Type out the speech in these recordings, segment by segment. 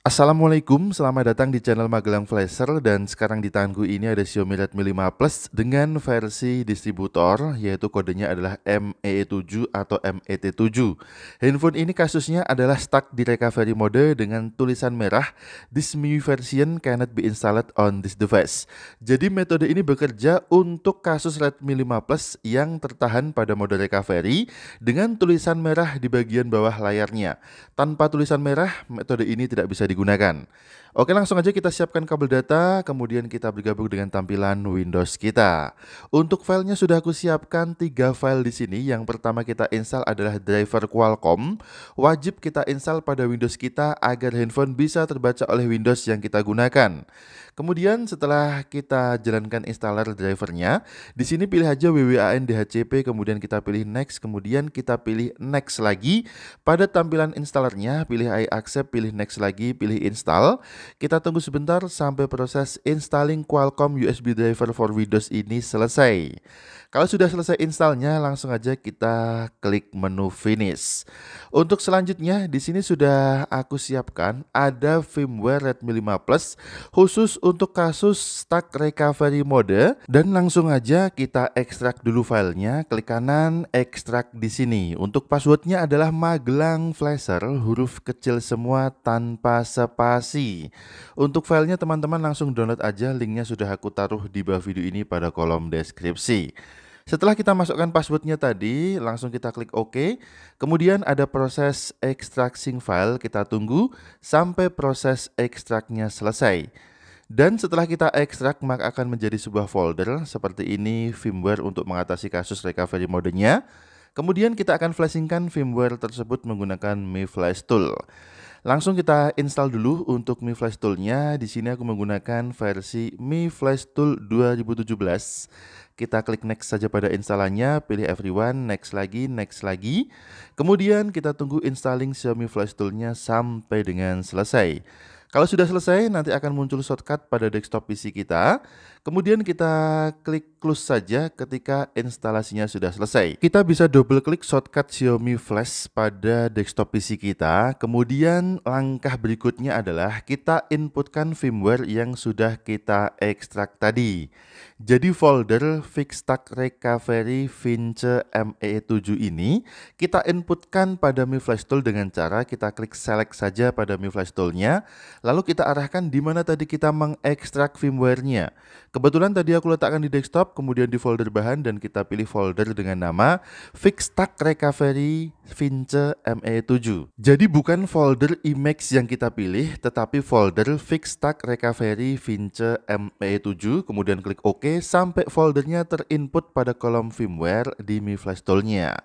Assalamualaikum, selamat datang di channel Magelang Flasher dan sekarang di tanganku ini ada Xiaomi Redmi 5 Plus dengan versi distributor yaitu kodenya adalah ME7 e atau MET7. Handphone ini kasusnya adalah stuck di recovery mode dengan tulisan merah This new version cannot be installed on this device. Jadi metode ini bekerja untuk kasus Redmi 5 Plus yang tertahan pada mode recovery dengan tulisan merah di bagian bawah layarnya. Tanpa tulisan merah, metode ini tidak bisa digunakan. Oke langsung aja kita siapkan kabel data, kemudian kita bergabung dengan tampilan Windows kita. Untuk filenya sudah aku siapkan tiga file di sini. Yang pertama kita install adalah driver Qualcomm. Wajib kita install pada Windows kita agar handphone bisa terbaca oleh Windows yang kita gunakan. Kemudian setelah kita jalankan installer drivernya, di sini pilih aja WWAN DHCP, kemudian kita pilih next, kemudian kita pilih next lagi. Pada tampilan installernya, pilih I accept, pilih next lagi, pilih install. Kita tunggu sebentar sampai proses installing Qualcomm USB driver for Windows ini selesai. Kalau sudah selesai installnya, langsung aja kita klik menu finish. Untuk selanjutnya, di sini sudah aku siapkan ada firmware Redmi 5 Plus khusus untuk kasus stuck recovery mode dan langsung aja kita ekstrak dulu filenya. Klik kanan ekstrak di sini. Untuk passwordnya adalah Magelang Flasher huruf kecil semua tanpa spasi. Untuk filenya teman-teman langsung download aja, linknya sudah aku taruh di bawah video ini pada kolom deskripsi. Setelah kita masukkan passwordnya tadi, langsung kita klik OK. Kemudian ada proses extracting file, kita tunggu sampai proses ekstraknya selesai. Dan setelah kita ekstrak, maka akan menjadi sebuah folder seperti ini firmware untuk mengatasi kasus recovery modenya. Kemudian kita akan flashingkan firmware tersebut menggunakan Mi Flash Tool. Langsung kita install dulu untuk Mi Flash Tool-nya. Di sini aku menggunakan versi Mi Flash Tool 2017. Kita klik next saja pada instalannya, pilih everyone, next lagi, next lagi. Kemudian kita tunggu installing Xiaomi Flash Tool-nya sampai dengan selesai. Kalau sudah selesai, nanti akan muncul shortcut pada desktop PC kita. Kemudian kita klik close saja ketika instalasinya sudah selesai. Kita bisa double klik shortcut Xiaomi Flash pada desktop PC kita. Kemudian langkah berikutnya adalah kita inputkan firmware yang sudah kita ekstrak tadi. Jadi folder Fixtack Recovery Vince ME7 ini kita inputkan pada Mi Flash Tool dengan cara kita klik select saja pada Mi Flash Toolnya. Lalu kita arahkan di mana tadi kita mengekstrak firmware-nya. Kebetulan tadi aku letakkan di desktop, kemudian di folder bahan dan kita pilih folder dengan nama Fixtack Recovery Vince ME7. Jadi bukan folder image yang kita pilih, tetapi folder Fixtack Recovery Vince ME7, kemudian klik OK sampai foldernya terinput pada kolom firmware di Mi Flash Tool-nya.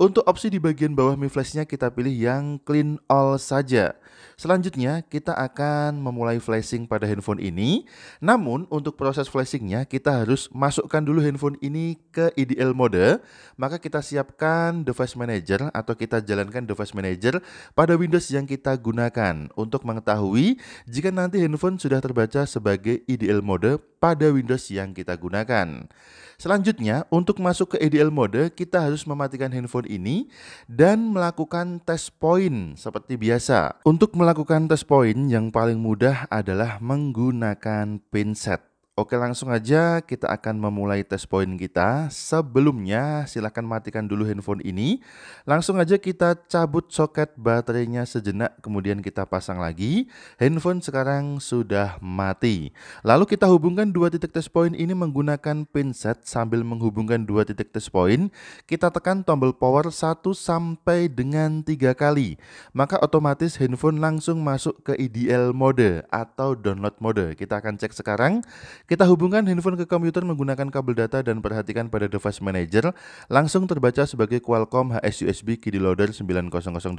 Untuk opsi di bagian bawah Mi Flashnya kita pilih yang clean all saja. Selanjutnya kita akan memulai flashing pada handphone ini. Namun untuk proses flashingnya kita harus masukkan dulu handphone ini ke IDL mode. Maka kita siapkan device manager atau kita jalankan device manager pada Windows yang kita gunakan untuk mengetahui jika nanti handphone sudah terbaca sebagai IDL mode pada Windows yang kita gunakan. Selanjutnya, untuk masuk ke ADL mode, kita harus mematikan handphone ini dan melakukan test point seperti biasa. Untuk melakukan test point yang paling mudah adalah menggunakan pinset. Oke langsung aja kita akan memulai tes point kita. Sebelumnya silahkan matikan dulu handphone ini. Langsung aja kita cabut soket baterainya sejenak kemudian kita pasang lagi. Handphone sekarang sudah mati. Lalu kita hubungkan dua titik tes poin ini menggunakan pinset sambil menghubungkan dua titik tes poin. Kita tekan tombol power 1 sampai dengan tiga kali. Maka otomatis handphone langsung masuk ke IDL mode atau download mode. Kita akan cek sekarang kita hubungkan handphone ke komputer menggunakan kabel data dan perhatikan pada device manager langsung terbaca sebagai Qualcomm HSUSB KD Loader 9008.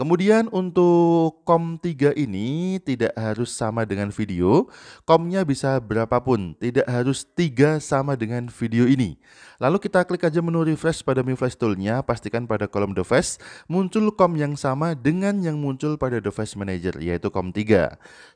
Kemudian untuk COM3 ini tidak harus sama dengan video, COM-nya bisa berapapun, tidak harus 3 sama dengan video ini. Lalu kita klik aja menu refresh pada Mi Flash Tool-nya, pastikan pada kolom device muncul COM yang sama dengan yang muncul pada device manager yaitu COM3.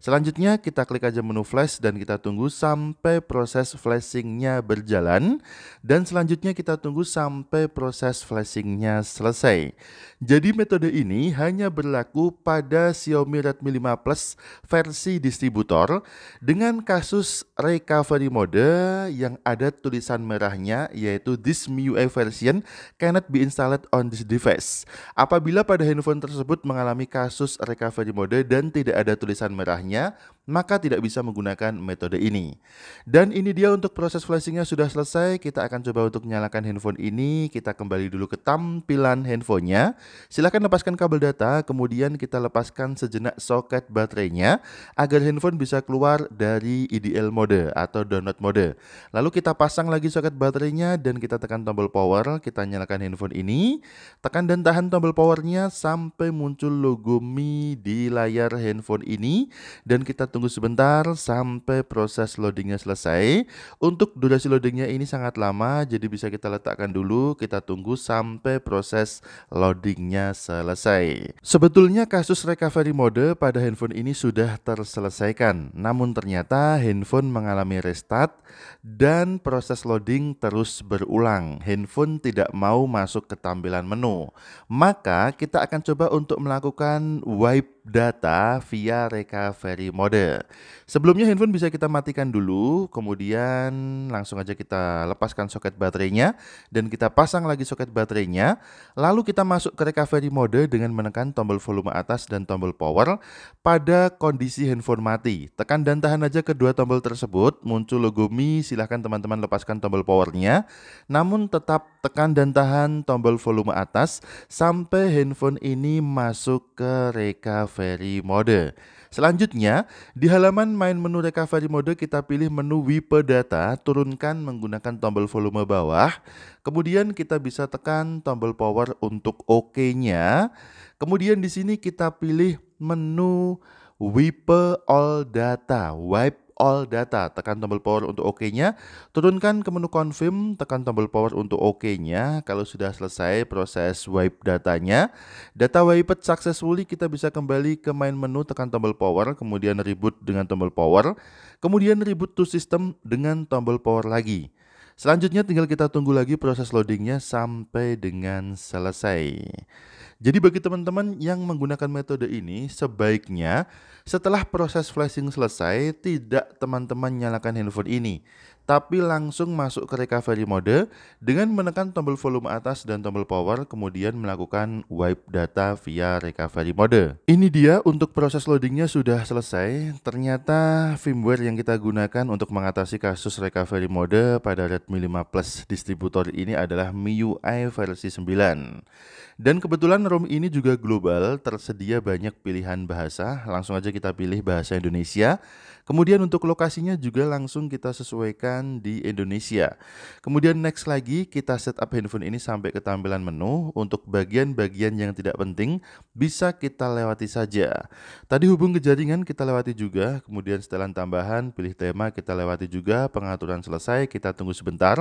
Selanjutnya kita klik aja menu flash dan kita kita tunggu sampai proses flashingnya berjalan dan selanjutnya kita tunggu sampai proses flashingnya selesai. Jadi metode ini hanya berlaku pada Xiaomi Redmi 5 Plus versi distributor dengan kasus recovery mode yang ada tulisan merahnya yaitu this MIUI e version cannot be installed on this device. Apabila pada handphone tersebut mengalami kasus recovery mode dan tidak ada tulisan merahnya, maka tidak bisa menggunakan metode metode ini. Dan ini dia untuk proses flashingnya sudah selesai. Kita akan coba untuk nyalakan handphone ini. Kita kembali dulu ke tampilan handphonenya. Silahkan lepaskan kabel data, kemudian kita lepaskan sejenak soket baterainya agar handphone bisa keluar dari idl mode atau download mode. Lalu kita pasang lagi soket baterainya dan kita tekan tombol power. Kita nyalakan handphone ini. Tekan dan tahan tombol powernya sampai muncul logo Mi di layar handphone ini. Dan kita tunggu sebentar sampai proses loadingnya selesai. Untuk durasi loadingnya ini sangat lama, jadi bisa kita letakkan dulu, kita tunggu sampai proses loadingnya selesai. Sebetulnya kasus recovery mode pada handphone ini sudah terselesaikan, namun ternyata handphone mengalami restart dan proses loading terus berulang. Handphone tidak mau masuk ke tampilan menu. Maka kita akan coba untuk melakukan wipe data via recovery mode. Sebelumnya handphone bisa kita kita matikan dulu, kemudian langsung aja kita lepaskan soket baterainya dan kita pasang lagi soket baterainya. Lalu kita masuk ke recovery mode dengan menekan tombol volume atas dan tombol power pada kondisi handphone mati. Tekan dan tahan aja kedua tombol tersebut, muncul logo Mi, silahkan teman-teman lepaskan tombol powernya. Namun tetap tekan dan tahan tombol volume atas sampai handphone ini masuk ke recovery mode. Selanjutnya, di halaman main menu recovery mode kita pilih menu wipe data, turunkan menggunakan tombol volume bawah. Kemudian kita bisa tekan tombol power untuk OK-nya. Kemudian di sini kita pilih menu wipe all data, wipe all data, tekan tombol power untuk OK-nya, OK turunkan ke menu confirm, tekan tombol power untuk OK-nya. OK Kalau sudah selesai proses wipe datanya, data wiped successfully kita bisa kembali ke main menu tekan tombol power, kemudian reboot dengan tombol power, kemudian reboot to system dengan tombol power lagi. Selanjutnya tinggal kita tunggu lagi proses loadingnya sampai dengan selesai. Jadi bagi teman-teman yang menggunakan metode ini, sebaiknya setelah proses flashing selesai, tidak teman-teman nyalakan handphone ini tapi langsung masuk ke recovery mode dengan menekan tombol volume atas dan tombol power kemudian melakukan wipe data via recovery mode. Ini dia untuk proses loadingnya sudah selesai. Ternyata firmware yang kita gunakan untuk mengatasi kasus recovery mode pada Redmi 5 Plus distributor ini adalah MIUI versi 9. Dan kebetulan ROM ini juga global, tersedia banyak pilihan bahasa. Langsung aja kita pilih bahasa Indonesia. Kemudian untuk lokasinya juga langsung kita sesuaikan di Indonesia. Kemudian next lagi kita setup handphone ini sampai ke tampilan menu untuk bagian-bagian yang tidak penting bisa kita lewati saja. Tadi hubung ke jaringan kita lewati juga, kemudian setelan tambahan pilih tema kita lewati juga, pengaturan selesai kita tunggu sebentar.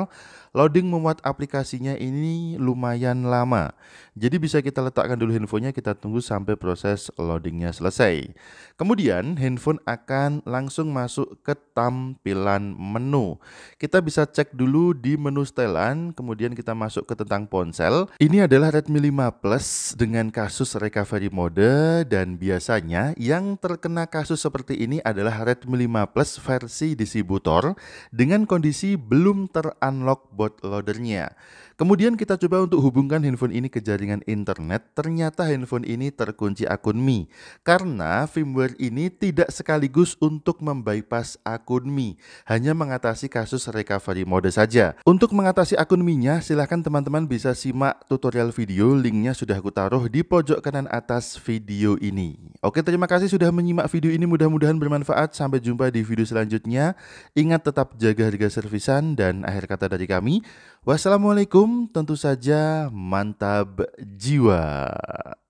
Loading memuat aplikasinya ini lumayan lama. Jadi bisa kita letakkan dulu handphonenya kita tunggu sampai proses loadingnya selesai. Kemudian handphone akan langsung masuk ke tampilan menu. Kita bisa cek dulu di menu setelan, kemudian kita masuk ke tentang ponsel. Ini adalah Redmi 5 Plus dengan kasus recovery mode dan biasanya yang terkena kasus seperti ini adalah Redmi 5 Plus versi distributor dengan kondisi belum terunlock bootloadernya. Kemudian kita coba untuk hubungkan handphone ini ke jaringan internet, ternyata handphone ini terkunci akun Mi. Karena firmware ini tidak sekaligus untuk membypass akun Mi, hanya mengatasi kasus recovery mode saja. Untuk mengatasi akun minya, silahkan teman-teman bisa simak tutorial video, linknya sudah aku taruh di pojok kanan atas video ini. Oke, terima kasih sudah menyimak video ini, mudah-mudahan bermanfaat. Sampai jumpa di video selanjutnya. Ingat tetap jaga harga servisan dan akhir kata dari kami, wassalamualaikum, tentu saja mantap jiwa.